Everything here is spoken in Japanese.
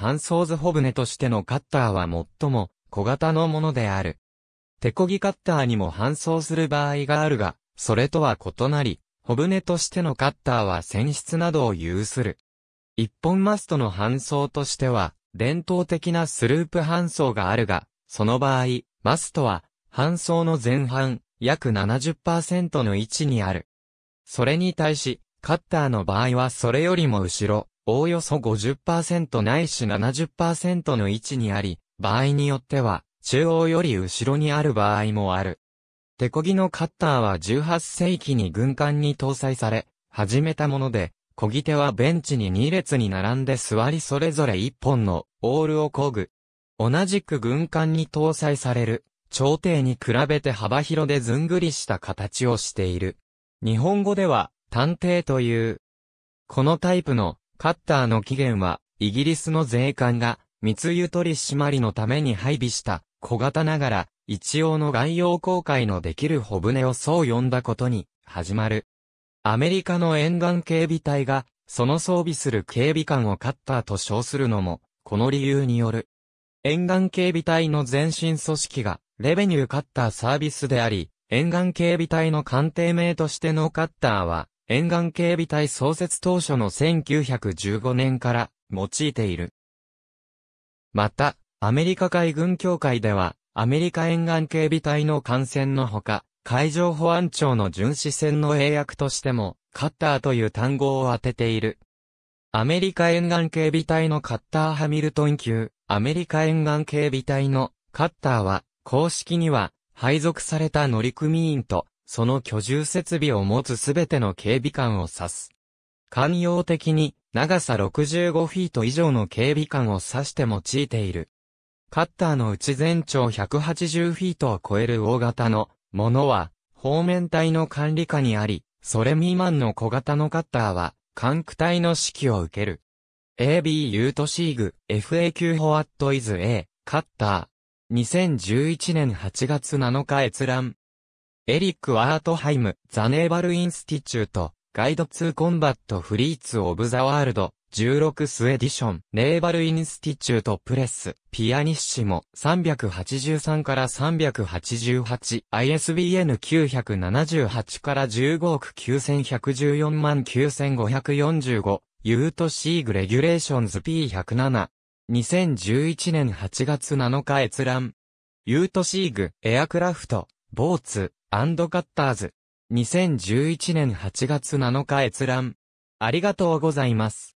ハンソーズホブネとしてのカッターは最も小型のものである。手漕ぎカッターにも搬送する場合があるが、それとは異なり、ホブネとしてのカッターは船室などを有する。一本マストの搬送としては、伝統的なスループ搬送があるが、その場合、マストは、搬送の前半、約70%の位置にある。それに対し、カッターの場合はそれよりも後ろ、おおよそ50%ないし70%の位置にあり、場合によっては、中央より後ろにある場合もある。手漕ぎのカッターは18世紀に軍艦に搭載され、始めたもので、漕ぎ手はベンチに2列に並んで座りそれぞれ1本のオールを漕ぐ。同じく軍艦に搭載される、朝廷に比べて幅広でずんぐりした形をしている。日本語では、探偵という。このタイプのカッターの起源は、イギリスの税関が、密輸取締まりのために配備した、小型ながら、一応の外洋航海のできる小舟をそう呼んだことに、始まる。アメリカの沿岸警備隊が、その装備する警備官をカッターと称するのも、この理由による。沿岸警備隊の前身組織が、レベニューカッターサービスであり、沿岸警備隊の艦艇名としてのカッターは、沿岸警備隊創設当初の1915年から用いている。また、アメリカ海軍協会では、アメリカ沿岸警備隊の艦船のほか、海上保安庁の巡視船の英訳としても、カッターという単語を当てている。アメリカ沿岸警備隊のカッターハミルトン級、アメリカ沿岸警備隊のカッターは、公式には、配属された乗組員とその居住設備を持つすべての警備官を指す。慣用的に長さ65フィート以上の警備官を指して用いている。カッターのうち全長180フィートを超える大型のものは方面体の管理下にあり、それ未満の小型のカッターは管区体の指揮を受ける。ABU とシーグ FAQ フォアットイズ A カッター2011年8月7日閲覧エリック・アートハイム、ザ・ネーバル・インスティチュート、ガイド・ツー・コンバット・フリーツ・オブ・ザ・ワールド、16スエディション、ネーバル・インスティチュート・プレス、ピアニッシモ、383から388、ISBN 978から15億9114万9545、ユート・シーグ・レギュレーションズ P107、2011年8月7日閲覧、ユート・シーグ、エアクラフト、ボーツ、アンドカッターズ。2011年8月7日閲覧。ありがとうございます。